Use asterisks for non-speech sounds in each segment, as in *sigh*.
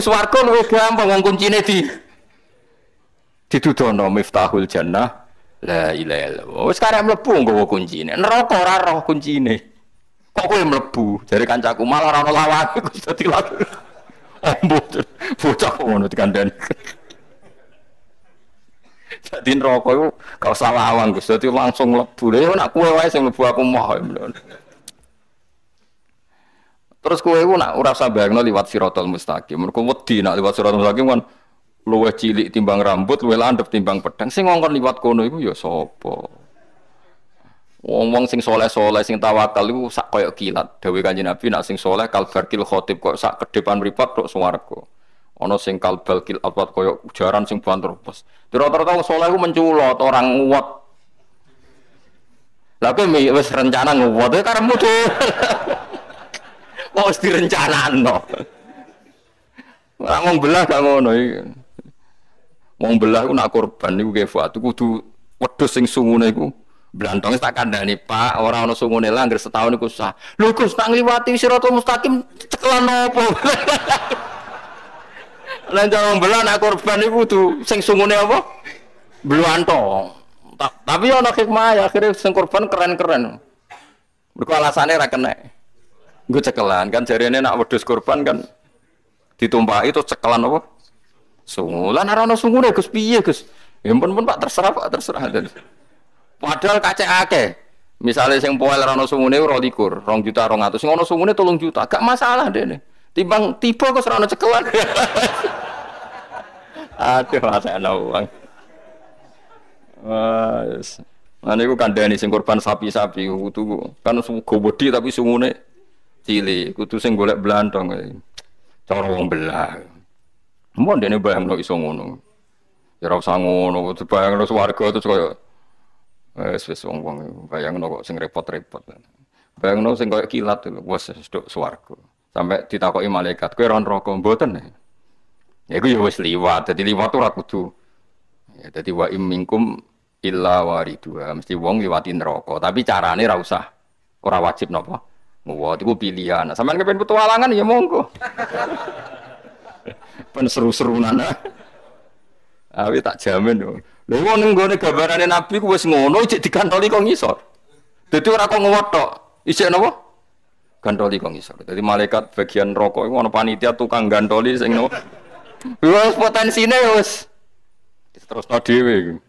swarga luwih gampang wong kuncine di didudono miftahul jannah la ilaha illallah. Wis karek mlebu nggawa kuncine. Neraka ora roh kuncine. Kok kowe mlebu? Jare kancaku malah ora ono lawane kok *laughs* dadi lagu. Ombo oh, bocah kok ngono dikandani. jadi *laughs* neraka iku gak usah lawang Gusti, langsung mlebu. Ya nek kowe wae sing mlebu aku mah. Terus kowe ku nak ora usah bayangno liwat siratal mustaqim. Mergo wedi nak liwat siratal mustaqim kan luwih cilik timbang rambut, luwih landhep timbang pedang. Sing ngongkon liwat kono iku ya sopo. Wong-wong sing soleh-soleh sing tawakal iku sak koyok kilat. Dawuh Kanjeng Nabi nak sing soleh kalbarkil khotib kok sak kedepan mripat tok swarga. Ono sing kalbalkil alpat koyok ujaran sing banter bos. rata tahu soleh ku menculot, orang nguwat. Lah kowe wis rencana nguwat karepmu dhewe. *laughs* Kok harus direncanakno. Ora mau belah gak ngono iki. Wong belah ku nak korban niku kefat kudu wedhus sing sungune iku blantong tak kandhani Pak ora ana sungune lah setahun iku sah. Lho Gus tak ngliwati mustaqim cekelan opo? Lan cara belah nak korban iku kudu sing sungune apa? Blantong. Ta tapi ana hikmah ya akhirnya sing korban keren-keren. Mergo alasane ra kena. Gue cekelan kan jari ini nak wedus korban kan ditumpah itu cekelan apa? sungguh Lah narana sungguh deh gus piye gus. Ya pun pun pak terserah pak terserah. Padahal kaca ake Misalnya yang poel rano sungune rodi likur, rong juta rong rano sungguh deh tolong juta, gak masalah deh nih. Timbang tiba gus rano cekelan. *laughs* Aduh, masa ada uang. Wes. Nah, gue kandani sing korban sapi-sapi kudu kan gue bodi tapi sungune cilik kudu sing golek blandong eh, cara wong belah mbon dene bayangno iso ngono ya ora usah ngono kudu bayangno swarga terus koyo eh, wis wis wong wong bayangno kok sing repot-repot bayangno sing koyo kilat lho wis sedok swarga sampai ditakoki malaikat kowe ron neraka mboten ya iku ya wis liwat dadi liwat ora kudu ya dadi wa imminkum illa waridua mesti wong liwati neraka tapi carane ora usah ora wajib napa Muwat iku pilihan. Sampeyan kepen petualangan ya monggo. *laughs* Pen seru-serunan. Awi ya tak jamin dong. Lho wong ning nih Nabi ku wis ngono cek di kok ngisor. Dadi ora kok ngewot tok. Isik napa? Gantoli kok ngisor. malaikat bagian rokok iku panitia tukang gantoli sing napa? Wis potensine wis. Terus no dhewe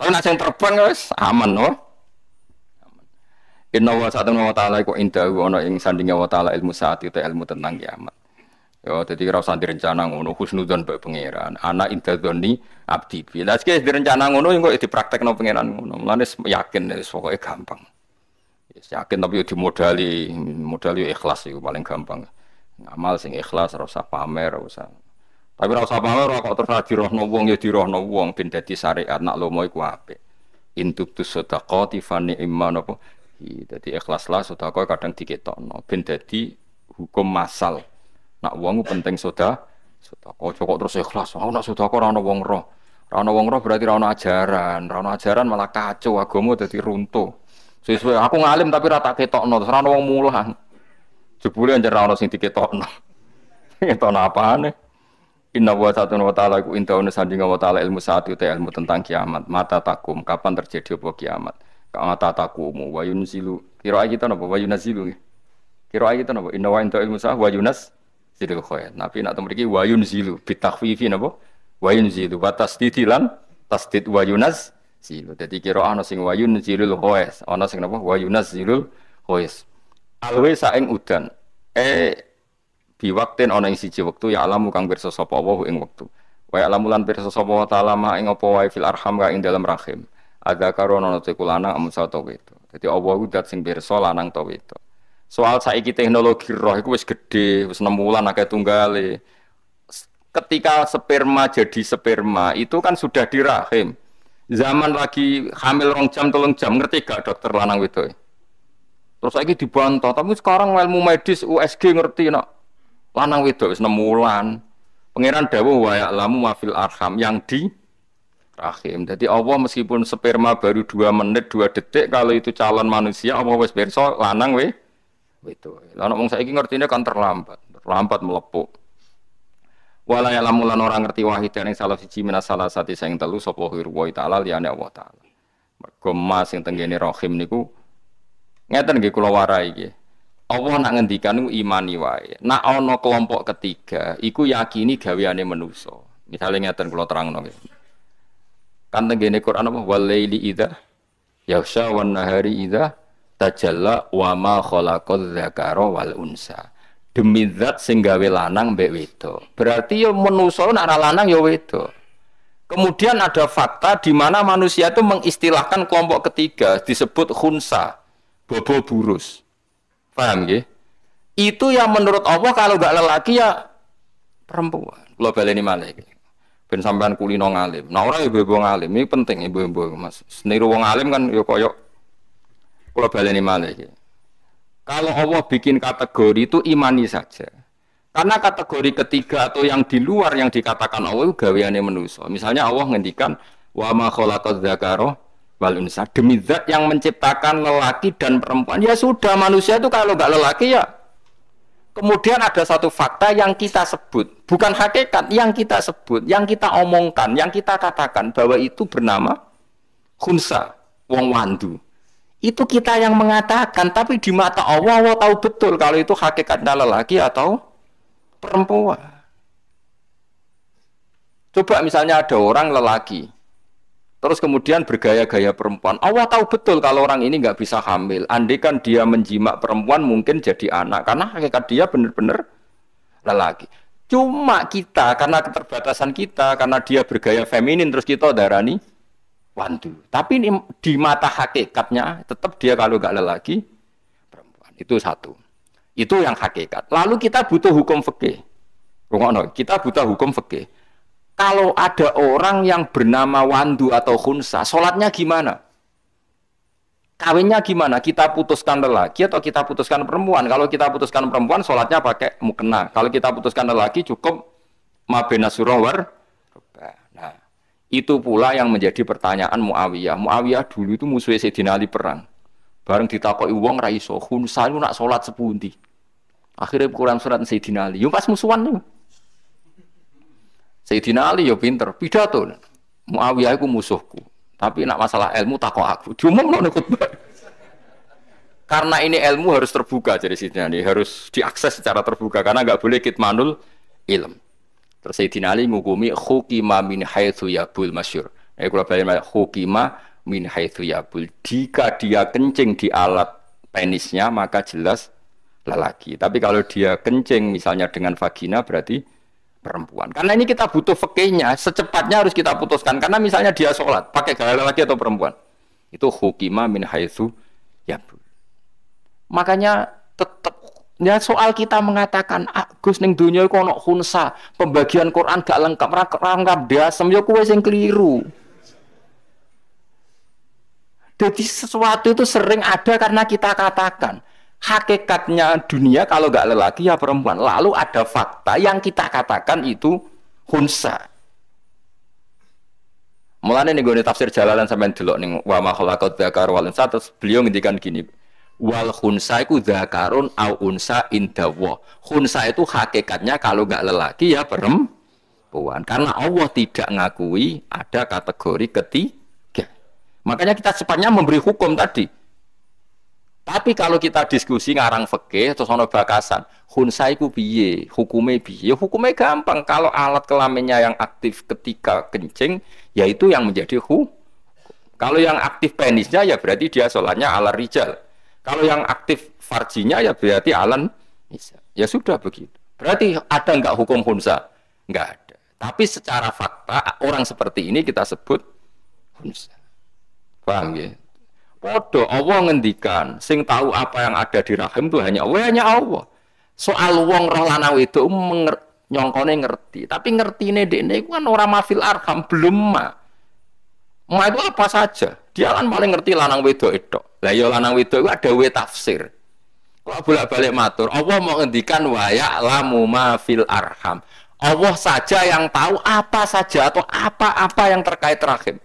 Tapi nak sing terbang wis aman, no? Inna wa sa'atan wa ta'ala iku indah ana ing sandinge wa ta'ala ilmu saat itu ilmu tentang kiamat. Yo ya, dadi ora usah direncana ngono husnudzon mbek pangeran. Ana indah doni abdi. Lah sik direncana ngono engko dipraktekno pangeran ngono. Mulane yakin wis pokoke gampang. Yes, yakin tapi dimodali, modali ikhlas itu paling gampang. Ngamal sing ikhlas ora usah pamer, ora usah. Tapi ora usah pamer kok terus dirohno wong ya dirohno wong ben dadi syariat nak lomo iku apik. Intub tu sedaqati fa lagi. Jadi ikhlaslah sodako, kadang diketokno ben jadi hukum masal. Nak wong penting sedekah sodako cocok terus ikhlas. Aku nak sedekah ora rano wong roh. Rano uang roh berarti rano ajaran. Rano ajaran malah kacau agama jadi runtuh. Sesuai aku ngalim tapi rata ketokno terus ora uang wong mulang. Jebule anjir sing diketokno. *laughs* Ketokno nih? Inna wa satu wa ta'ala ku inta wa wa ta'ala ilmu saat itu ilmu tentang kiamat. Mata takum, kapan terjadi apa kiamat. Kama tata kumu silu kiro Kira kita napa wa silu ya? Kira kita napa inna wa to ilmu sah wa yunas silil napi Nabi nak temriki wa yunsilu bitakhfifi napa wa yunsilu wa batas titilan wa yunas silu. jadi kiro ano sing wayun yunsilul khair, ono sing napa wa yunasilul khair. Alwe saing udan. Eh biwakten ono ing siji waktu ya alamu kang bersosopo sapa ing waktu. Wa ya alamulan lan pirsa sapa wa ta'ala ma ing apa wae fil arham ka ing dalam rahim. Ada karono nate amun amsa to itu. Jadi obo ku dat sing pirsa lanang to itu. Soal saiki teknologi roh iku wis gede, wis nemulan akeh tunggale. Ketika sperma jadi sperma itu kan sudah di rahim. Zaman lagi hamil rong jam tolong jam ngerti gak dokter lanang wedo. Terus lagi dibantah, tapi sekarang ilmu medis USG ngerti nak lanang wedok wis nemulan. Pangeran dawuh wa ya'lamu ma arham yang di rahim. Jadi Allah meskipun sperma baru dua menit dua detik kalau itu calon manusia Allah wes berso lanang we itu. Lalu ngomong saya ini kan terlambat, terlambat melepuh. Wala ya'lamu lan ngerti wahid yang salah siji minas salah sati sing telu sopohir wa ta'ala liyane Allah ta'ala. Mergo sing tenggene rahim niku ngeten nggih kula warai nggih. Allah nak ngendikan niku imani wae. Nak ana kelompok ketiga iku yakini gaweane manusa. Misalnya ngeten kula terangno nggih. Kan tenggene Quran apa laili idza yaghsha wan nahari idza tajalla wa ma khalaqaz zakara wal unsa. Demi zat sing gawe lanang mbek wedok. Berarti ya nek nak lanang yo ya wedok. Kemudian ada fakta di mana manusia itu mengistilahkan kelompok ketiga disebut khunsa, bobo burus. Paham nggih Itu yang menurut Allah kalau nggak lelaki ya perempuan. global ini malaikat ben sampean kulino ngalim. Nah ora ibu-ibu ngalim, ini penting ibu-ibu Mas. Seniru wong alim kan yo ya koyo kula baleni malih Kalau Allah bikin kategori itu imani saja. Karena kategori ketiga atau yang di luar yang dikatakan Allah itu gaweane manusia. Misalnya Allah ngendikan wa ma khalaqadz dzakara wal unsa. Demi zat yang menciptakan lelaki dan perempuan. Ya sudah manusia itu kalau nggak lelaki ya Kemudian ada satu fakta yang kita sebut, bukan hakikat yang kita sebut, yang kita omongkan, yang kita katakan bahwa itu bernama khunsa, wong wandu. Itu kita yang mengatakan, tapi di mata Allah, Allah tahu betul kalau itu hakikatnya lelaki atau perempuan. Coba misalnya ada orang lelaki, Terus kemudian bergaya-gaya perempuan. Allah tahu betul kalau orang ini nggak bisa hamil. Andai kan dia menjimak perempuan mungkin jadi anak. Karena hakikat dia benar-benar lelaki. Cuma kita karena keterbatasan kita, karena dia bergaya feminin terus kita darani wantu. Tapi ini, di mata hakikatnya tetap dia kalau nggak lelaki perempuan. Itu satu. Itu yang hakikat. Lalu kita butuh hukum fikih. Kita butuh hukum fikih kalau ada orang yang bernama Wandu atau Khunsa, sholatnya gimana? Kawinnya gimana? Kita putuskan lelaki atau kita putuskan perempuan? Kalau kita putuskan perempuan, sholatnya pakai mukena. Kalau kita putuskan lelaki, cukup mabena surah Nah, itu pula yang menjadi pertanyaan Muawiyah. Muawiyah dulu itu musuhnya Sayyidina Ali perang. Bareng ditakoi uang raiso, Khunsa itu nak sholat sepunti. Akhirnya kurang surat Sayyidina Ali. Yung pas musuhan itu. Sayyidina Ali ya pinter, pidato. Muawiyah itu musuhku. Tapi nak masalah ilmu takok aku. Diumum lo khutbah. Karena ini ilmu harus terbuka jadi Sayyidina Ali, harus diakses secara terbuka karena nggak boleh kitmanul ilm. Terus Sayyidina Ali ngukumi hukima min ya bul masyur. Eh kula bali hukima min haitsu yabul. Jika dia kencing di alat penisnya maka jelas lelaki. Tapi kalau dia kencing misalnya dengan vagina berarti perempuan. Karena ini kita butuh fakihnya, secepatnya harus kita putuskan. Karena misalnya dia sholat, pakai gaya laki atau perempuan. Itu hukimah min haithu ya. Makanya tetap ya soal kita mengatakan ah, Gus ning dunia iku ana khunsa, pembagian Quran gak lengkap, ra lengkap dasem ya kowe sing keliru. Jadi sesuatu itu sering ada karena kita katakan hakikatnya dunia kalau nggak lelaki ya perempuan. Lalu ada fakta yang kita katakan itu hunsa. Mulane nih gue tafsir jalalan sampai dulu nih wa makhlukat dakar wal unsa terus beliau ngendikan gini wal hunsa itu dakarun au unsa indawo hunsa itu hakikatnya kalau nggak lelaki ya perempuan karena Allah tidak ngakui ada kategori ketiga makanya kita sepanjang memberi hukum tadi tapi kalau kita diskusi ngarang fikih atau sono bakasan, hunsai ku biye hukume biye ya Hukume gampang kalau alat kelaminnya yang aktif ketika kencing yaitu yang menjadi hu. Kalau yang aktif penisnya ya berarti dia sholatnya ala rijal. Kalau yang aktif farjinya ya berarti alan Ya sudah begitu. Berarti ada nggak hukum hunsa? Nggak ada. Tapi secara fakta orang seperti ini kita sebut hunsa. Paham ya? Podo Allah ngendikan, sing tahu apa yang ada di rahim itu hanya Allah, hanya Allah. Soal uang roh lanang itu nyongkone ngerti, tapi ngerti ini dene ini kan orang mafil arham belum ma. Ma itu apa saja? Dia kan paling ngerti lanang wedok itu. Lah yo iya, lanang wedok itu ada we tafsir. Kok bolak-balik matur, Allah mau ngendikan waya lamu mafil arham. Allah saja yang tahu apa saja atau apa-apa yang terkait rahim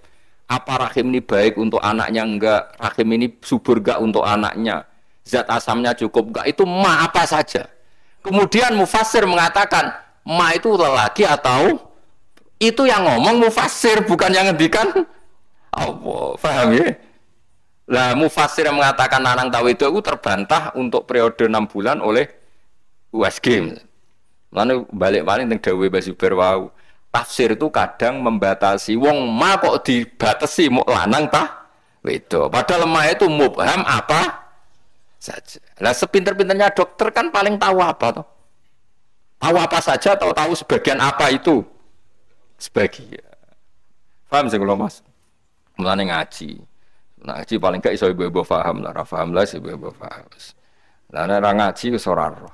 apa rahim ini baik untuk anaknya enggak, rahim ini subur enggak untuk anaknya, zat asamnya cukup enggak, itu ma apa saja. Kemudian mufasir mengatakan ma itu lelaki atau itu yang ngomong mufasir bukan yang ngendikan Allah, paham ya? Lah mufasir yang mengatakan nanang tahu itu aku terbantah untuk periode 6 bulan oleh Games Lalu balik-balik tentang Dawe Basuber wow tafsir itu kadang membatasi wong ma kok dibatasi mau lanang ta wedo padahal ma itu mubham apa saja lah sepinter-pinternya dokter kan paling tahu apa toh tahu apa saja atau tahu sebagian apa itu sebagian ya. paham sih kalau mas mulanya ngaji ngaji paling gak iso ibu-ibu paham lah rafaham lah ibu-ibu paham lah ngaji ke ora roh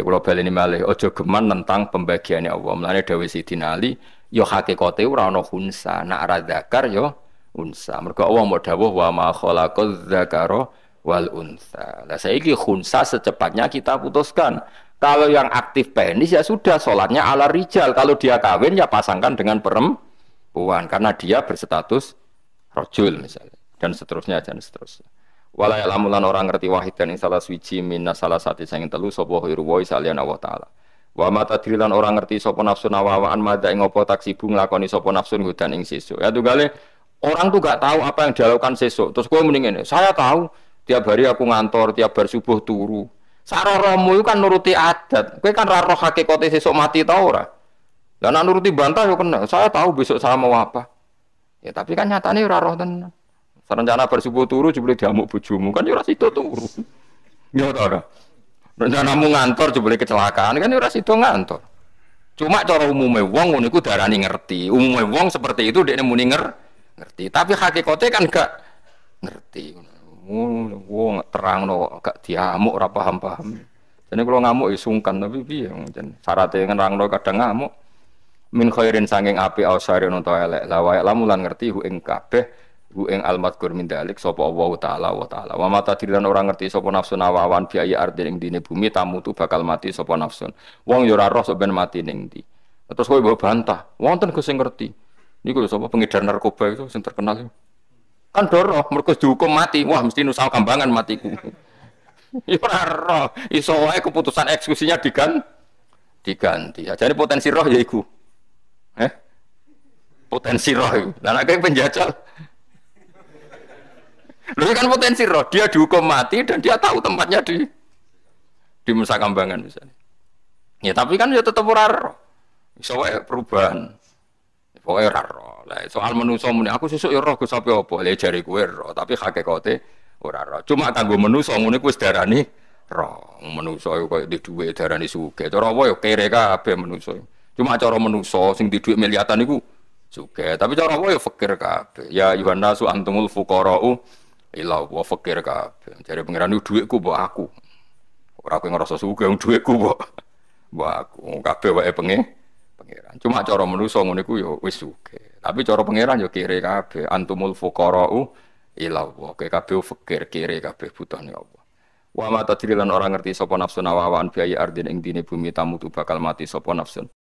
Ya beli ini malih ojo geman tentang pembagiannya Allah. Mulane Dewi Siti Nali, yo ya hakikate kote urano hunsa, nak radakar yo ya unsa. Allah mau dawuh wa ma khalaqaz zakaro wal unsa. Lah ini hunsa secepatnya kita putuskan. Kalau yang aktif penis ya sudah sholatnya ala rijal. Kalau dia kawin ya pasangkan dengan perempuan karena dia berstatus rojul misalnya dan seterusnya dan seterusnya. Wala ya lamulan orang ngerti wahid dan insala suci minna salah sati sing telu sapa khairu wa salian Allah taala. Wa mata dirilan orang ngerti sapa nafsu nawawaan madha ing apa taksibu nglakoni sapa nafsu hudan ing sesuk. Ya tunggale orang tuh gak tahu apa yang dilakukan sesuk. Terus kowe mending ini, saya tahu tiap hari aku ngantor, tiap bar subuh turu. Saroromu itu kan nuruti adat. Kowe kan ra roh hakikate sesuk mati ta ora? Lah nek nuruti bantah yo kena. Saya tahu besok saya mau apa. Ya tapi kan nyatane ora roh tenan. Rencana bersubuh turu jebule diamuk bojomu kan yo ya ora sida turu. Ya ora rencana Rencanamu ngantor jebule kecelakaan kan yo ya ora sida ngantor. Cuma cara umumnya wong ngono iku darani ngerti. Umumnya wong seperti itu dekne muni ngerti. Tapi hakikate kan gak ngerti. Wong terang no gak diamuk ora paham-paham. Jadi kalau ngamuk ya sungkan tapi piye jan syaratnya kan rang no kadang ngamuk min khairin sanging api ausari nonto elek lawa lamulan ngerti hu ing kabeh hu ing almadkur min dalik sapa Allah taala wa taala wa mata diran orang ngerti sopo nafsu nawawan bi ayi ardin ing dine bumi tamu tu bakal mati sopo nafsun wong yo ora roh sok ben mati ning ndi terus kowe mbok bantah wonten Gus sing ngerti niku sapa pengedar narkoba itu sing terkenal kan doro mergo dihukum mati wah mesti nusa kambangan matiku ku *laughs* ora roh iso wae keputusan eksekusinya digan diganti ya, jadi potensi roh ya iku eh potensi roh Dan akeh penjajal Lu kan potensi roh, dia dihukum mati dan dia tahu tempatnya di di Nusa Kambangan misalnya. Ya tapi kan ya tetap ora roh. Soalnya perubahan. Pokoknya ora Lah soal manusa muni aku sesuk ya roh Gus sapa apa. Lah jari kowe roh, tapi hakikate ora roh. Cuma kanggo manusa ngene kuwi darani roh. Manusa iku koyo di dhuwit darani sugih. Cara apa ya kere kabeh manusa. Cuma cara manusa sing di dhuwit miliatan iku sugih. Tapi cara apa ya fakir kabeh. Ya Yohanes antumul fuqara'u Ila wa fakir kabeh. Jare pangeran dhuwitku mbok aku. Ora kowe ngerasa suka wong dhuwitku mbok *laughs* mbok aku. Kabeh wae pengen pangeran. Cuma cara manusa ngene ku ya wis Tapi cara pangeran ya kere kabeh. Antumul fuqara'u ila wa kowe kabeh fakir kere kabeh butuhne Allah. Wa ma tadri lan ora ngerti sapa nafsun awawan biayi ardin ing dine bumi tamu tu bakal mati sapa nafsun.